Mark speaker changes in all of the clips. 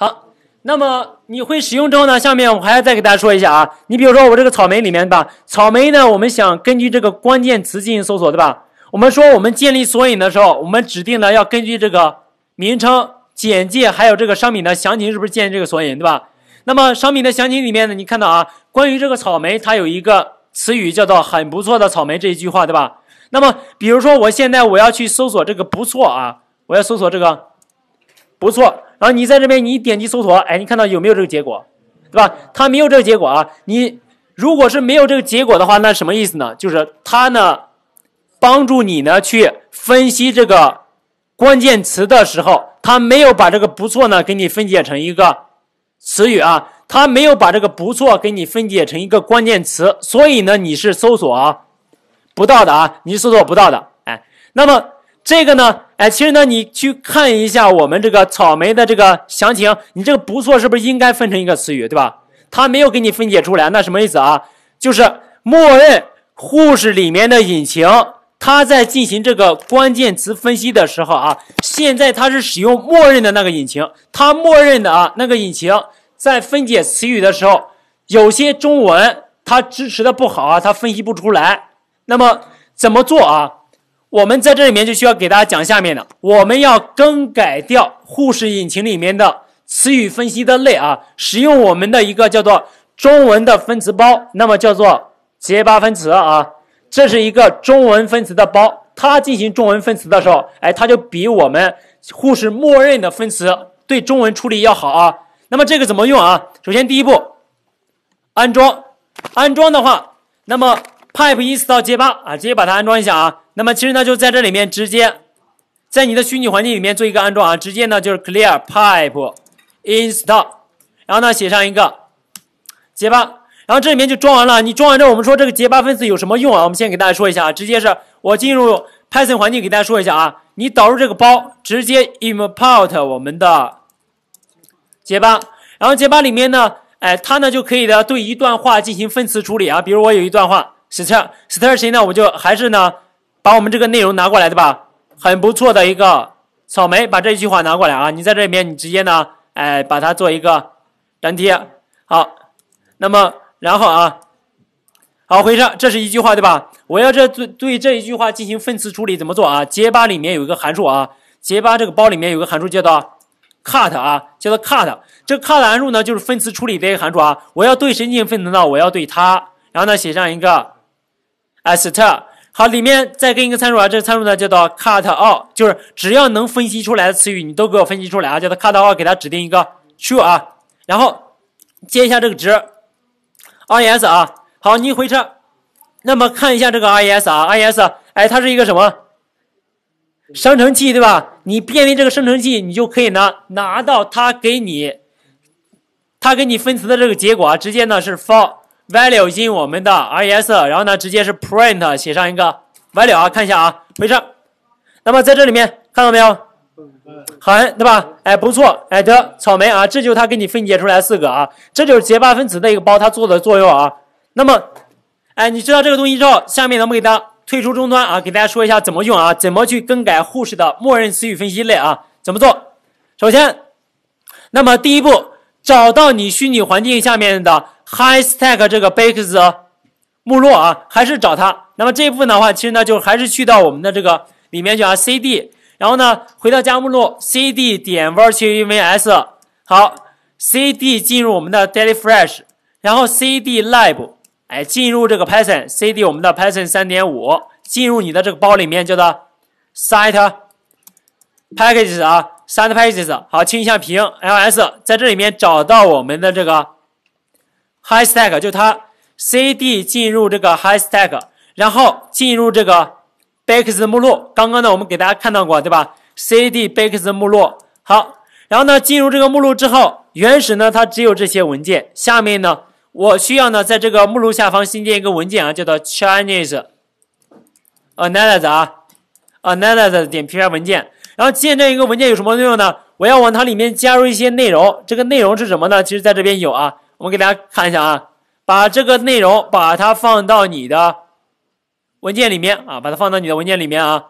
Speaker 1: 好，那么你会使用之后呢？下面我还要再给大家说一下啊。你比如说我这个草莓里面吧，草莓呢，我们想根据这个关键词进行搜索，对吧？我们说我们建立索引的时候，我们指定的要根据这个名称、简介，还有这个商品的详情，是不是建立这个索引，对吧？那么商品的详情里面呢，你看到啊，关于这个草莓，它有一个词语叫做“很不错的草莓”这一句话，对吧？那么比如说我现在我要去搜索这个“不错”啊，我要搜索这个“不错”。然后你在这边，你点击搜索，哎，你看到有没有这个结果，对吧？它没有这个结果啊。你如果是没有这个结果的话，那什么意思呢？就是它呢，帮助你呢去分析这个关键词的时候，它没有把这个不错呢给你分解成一个词语啊，它没有把这个不错给你分解成一个关键词，所以呢，你是搜索不到的啊，你是搜索不到的，哎，那么。这个呢，哎，其实呢，你去看一下我们这个草莓的这个详情，你这个不错，是不是应该分成一个词语，对吧？它没有给你分解出来，那什么意思啊？就是默认护士里面的引擎，它在进行这个关键词分析的时候啊，现在它是使用默认的那个引擎，它默认的啊那个引擎在分解词语的时候，有些中文它支持的不好啊，它分析不出来。那么怎么做啊？我们在这里面就需要给大家讲下面的，我们要更改掉护士引擎里面的词语分析的类啊，使用我们的一个叫做中文的分词包，那么叫做结巴分词啊，这是一个中文分词的包，它进行中文分词的时候，哎，它就比我们护士默认的分词对中文处理要好啊。那么这个怎么用啊？首先第一步，安装，安装的话，那么 pip install 结巴啊，直接把它安装一下啊。那么其实呢，就在这里面直接在你的虚拟环境里面做一个安装啊，直接呢就是 clear pipe install，然后呢写上一个结巴，然后这里面就装完了。你装完之后，我们说这个结巴分词有什么用啊？我们先给大家说一下啊，直接是我进入 Python 环境给大家说一下啊，你导入这个包，直接 import 我们的结巴，然后结巴里面呢，哎，它呢就可以的对一段话进行分词处理啊。比如我有一段话，s r s t i r 谁呢？我就还是呢。把我们这个内容拿过来，对吧？很不错的一个草莓，把这一句话拿过来啊！你在这里面，你直接呢，哎，把它做一个粘贴。好，那么然后啊，好，回上，这是一句话，对吧？我要这对对这一句话进行分词处理，怎么做啊？结巴里面有一个函数啊，结巴这个包里面有一个函数叫做 cut 啊，叫做 cut。这个 cut 函数呢，就是分词处理的一个函数啊。我要对谁进行分词呢？我要对它，然后呢，写上一个 aster。好，里面再跟一个参数啊，这个参数呢叫做 cut off，就是只要能分析出来的词语，你都给我分析出来啊，叫做 cut off，给它指定一个 true 啊，然后接一下这个值，res 啊。好，你回车，那么看一下这个 res 啊，res，哎，它是一个什么生成器对吧？你变为这个生成器，你就可以呢拿到它给你，它给你分词的这个结果啊，直接呢是 for。value 进我们的 R E S，然后呢，直接是 print 写上一个 value 啊，看一下啊，没事。那么在这里面看到没有？很对吧？哎，不错，哎得草莓啊，这就是它给你分解出来四个啊，这就是结巴分子的一个包它做的作用啊。那么，哎，你知道这个东西之后，下面咱们给家退出终端啊，给大家说一下怎么用啊，怎么去更改护士的默认词语分析类啊，怎么做？首先，那么第一步，找到你虚拟环境下面的。high stack 这个 base 的目录啊，还是找它。那么这一部分的话，其实呢，就还是去到我们的这个里面去啊。cd，然后呢，回到家目录，cd 点 virtualenvs。好，cd 进入我们的 daily fresh，然后 cd lib，哎，进入这个 python，cd 我们的 python 三点五，进入你的这个包里面叫做 site packages 啊，site packages。好，清一下屏，ls，在这里面找到我们的这个。high stack 就它，cd 进入这个 high stack，然后进入这个 bakes 目录。刚刚呢，我们给大家看到过，对吧？cd bakes 目录。好，然后呢，进入这个目录之后，原始呢它只有这些文件。下面呢，我需要呢在这个目录下方新建一个文件啊，叫做 Chinese analysis 啊，analysis 点 p r 文件。然后，建这一个文件有什么作用呢？我要往它里面加入一些内容。这个内容是什么呢？其实在这边有啊。我们给大家看一下啊，把这个内容把它放到你的文件里面啊，把它放到你的文件里面啊。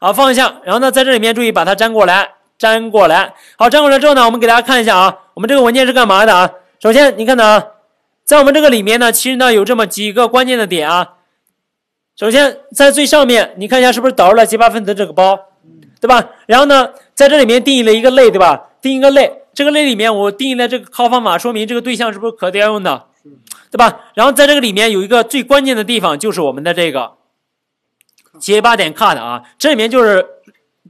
Speaker 1: 好，放一下，然后呢，在这里面注意把它粘过来，粘过来。好，粘过来之后呢，我们给大家看一下啊，我们这个文件是干嘛的啊？首先，你看呢，在我们这个里面呢，其实呢有这么几个关键的点啊。首先，在最上面，你看一下是不是导入了奇巴分子这个包，对吧？然后呢，在这里面定义了一个类，对吧？定一个类。这个类里面我定义了这个 call 方法，说明这个对象是不是可调用的，对吧？然后在这个里面有一个最关键的地方，就是我们的这个，j 八点 cut 啊，这里面就是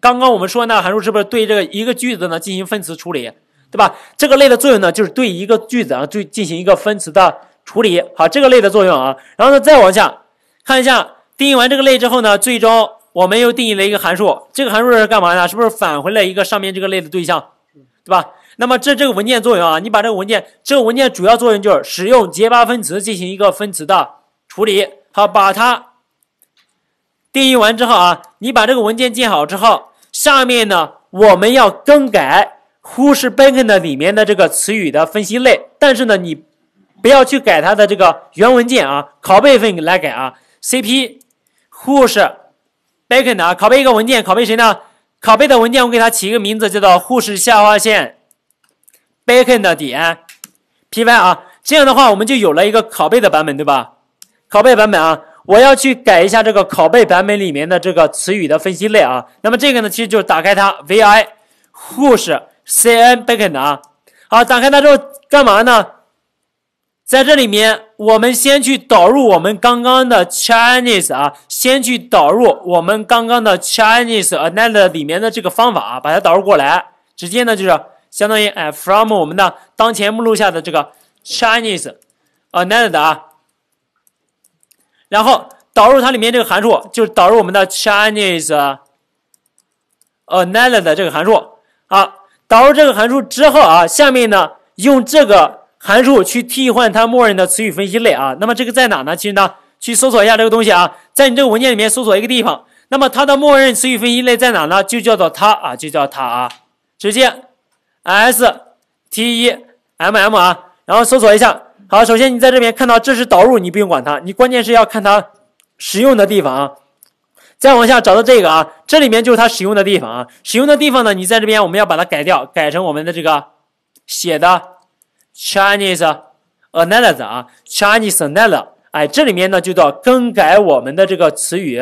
Speaker 1: 刚刚我们说那个函数是不是对这个一个句子呢进行分词处理，对吧？这个类的作用呢就是对一个句子啊对进行一个分词的处理。好，这个类的作用啊，然后呢再往下看一下，定义完这个类之后呢，最终我们又定义了一个函数，这个函数是干嘛呢？是不是返回了一个上面这个类的对象？对吧？那么这这个文件作用啊，你把这个文件，这个文件主要作用就是使用结巴分词进行一个分词的处理。好，把它定义完之后啊，你把这个文件建好之后，下面呢我们要更改 who bacon 的里面的这个词语的分析类，但是呢你不要去改它的这个原文件啊，拷贝份来改啊。cp who bacon 的啊，拷贝一个文件，拷贝谁呢？拷贝的文件我给它起一个名字叫做护士下划线 bacon k 的点 py 啊，这样的话我们就有了一个拷贝的版本对吧？拷贝版本啊，我要去改一下这个拷贝版本里面的这个词语的分析类啊。那么这个呢，其实就是打开它 vi 护士 cn bacon k 的啊。好，打开它之后干嘛呢？在这里面，我们先去导入我们刚刚的 Chinese 啊，先去导入我们刚刚的 Chinese a n o t h e d 里面的这个方法啊，把它导入过来。直接呢就是相当于哎，from 我们的当前目录下的这个 Chinese a n o t h e d 啊，然后导入它里面这个函数，就是导入我们的 Chinese a n o t h e e d 这个函数啊。导入这个函数之后啊，下面呢用这个。函数去替换它默认的词语分析类啊，那么这个在哪呢？其实呢，去搜索一下这个东西啊，在你这个文件里面搜索一个地方，那么它的默认词语分析类在哪呢？就叫做它啊，就叫它啊，直接 s t e m m 啊，然后搜索一下。好，首先你在这边看到这是导入，你不用管它，你关键是要看它使用的地方啊。再往下找到这个啊，这里面就是它使用的地方啊，使用的地方呢，你在这边我们要把它改掉，改成我们的这个写的。Chinese analysis 啊，Chinese analysis，哎，这里面呢就叫更改我们的这个词语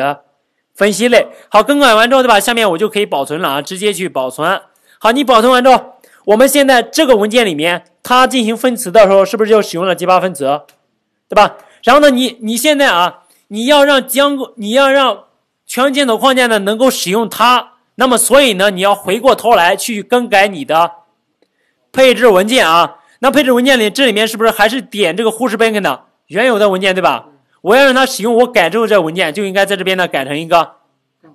Speaker 1: 分析类。好，更改完之后，对吧？下面我就可以保存了啊，直接去保存。好，你保存完之后，我们现在这个文件里面，它进行分词的时候，是不是就使用了激发分词，对吧？然后呢，你你现在啊，你要让将你要让全箭头框架呢能够使用它，那么所以呢，你要回过头来去更改你的配置文件啊。那配置文件里，这里面是不是还是点这个护士 bacon 的原有的文件，对吧？我要让它使用我改之后这个文件，就应该在这边呢改成一个，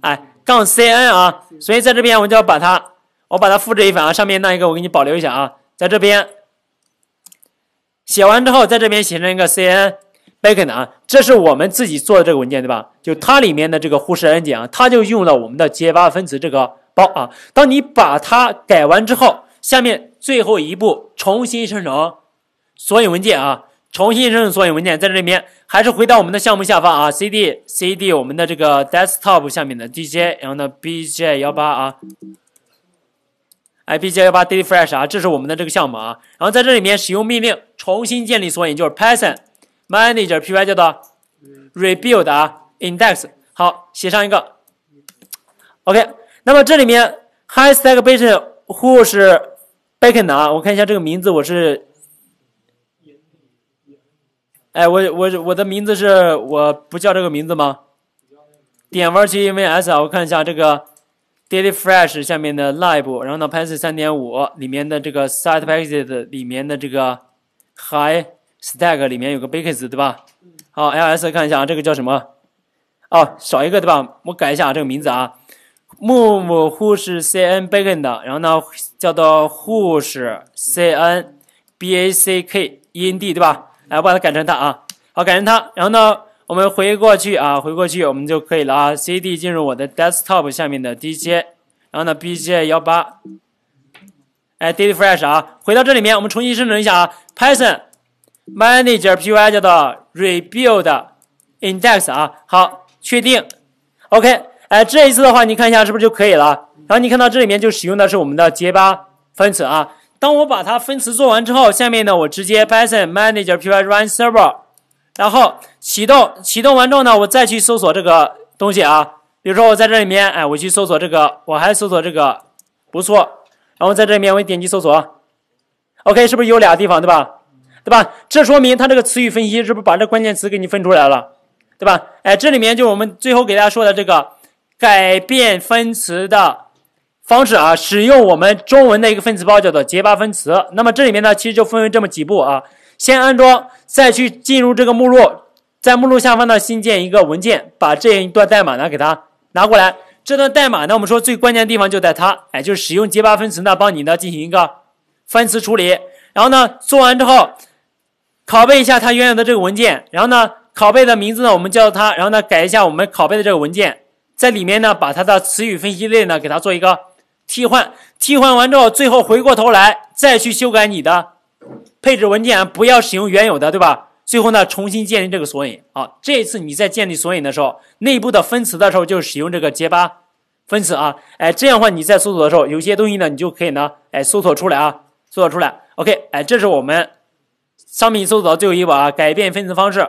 Speaker 1: 哎，杠 cn 啊。所以在这边我就要把它，我把它复制一份啊。上面那一个我给你保留一下啊，在这边写完之后，在这边写成一个 cn bacon 的啊，这是我们自己做的这个文件，对吧？就它里面的这个护士安检啊，它就用了我们的 J8 分子这个包啊。当你把它改完之后，下面。最后一步，重新生成索引文件啊！重新生成索引文件，在这里面还是回到我们的项目下方啊。cd cd 我们的这个 desktop 下面的 dj，然后呢 bj 幺八啊。哎，bj 幺八 daily fresh 啊，这是我们的这个项目啊。然后在这里面使用命令重新建立索引，就是 python manage r py 叫做 rebuild 啊 index。好，写上一个 OK。那么这里面 high s a g b a t i o n who 是 b a k e n 啊，我看一下这个名字，我是，哎，我我我的名字是，我不叫这个名字吗？点弯七 V S 啊，我看一下这个 Daily Fresh 下面的 lib，然后呢，Pansy 三点五里面的这个 site packages 里面的这个 High Stack 里面有个 Baker 对吧？好，ls 看一下啊，这个叫什么？哦，少一个对吧？我改一下这个名字啊。move 护士 c n b a c g i o n 的，然后呢，叫做护士 c n b a c k e n d，对吧？来，我把它改成它啊。好，改成它。然后呢，我们回过去啊，回过去我们就可以了啊。c d 进入我的 desktop 下面的 d j，然后呢 b j 幺八，哎，daily fresh 啊，回到这里面，我们重新生成一下啊。python manage r p y 叫做 rebuild index 啊。好，确定。ok。哎，这一次的话，你看一下是不是就可以了？然后你看到这里面就使用的是我们的结巴分词啊。当我把它分词做完之后，下面呢我直接 python manage.py run server，然后启动启动完之后呢，我再去搜索这个东西啊。比如说我在这里面，哎，我去搜索这个，我还搜索这个不错。然后在这里面我点击搜索，OK，是不是有俩地方，对吧？对吧？这说明它这个词语分析是不是把这关键词给你分出来了，对吧？哎，这里面就我们最后给大家说的这个。改变分词的方式啊，使用我们中文的一个分词包叫做结巴分词。那么这里面呢，其实就分为这么几步啊：先安装，再去进入这个目录，在目录下方呢新建一个文件，把这一段代码呢给它拿过来。这段代码呢，我们说最关键的地方就在它，哎，就是使用结巴分词呢帮你呢进行一个分词处理。然后呢，做完之后，拷贝一下它原有的这个文件，然后呢，拷贝的名字呢我们叫它，然后呢改一下我们拷贝的这个文件。在里面呢，把它的词语分析类呢，给它做一个替换。替换完之后，最后回过头来再去修改你的配置文件，不要使用原有的，对吧？最后呢，重新建立这个索引啊。这一次你在建立索引的时候，内部的分词的时候就使用这个结巴分词啊。哎，这样话你在搜索的时候，有些东西呢，你就可以呢，哎，搜索出来啊，搜索出来。OK，哎，这是我们商品搜索的最后一步啊，改变分词方式。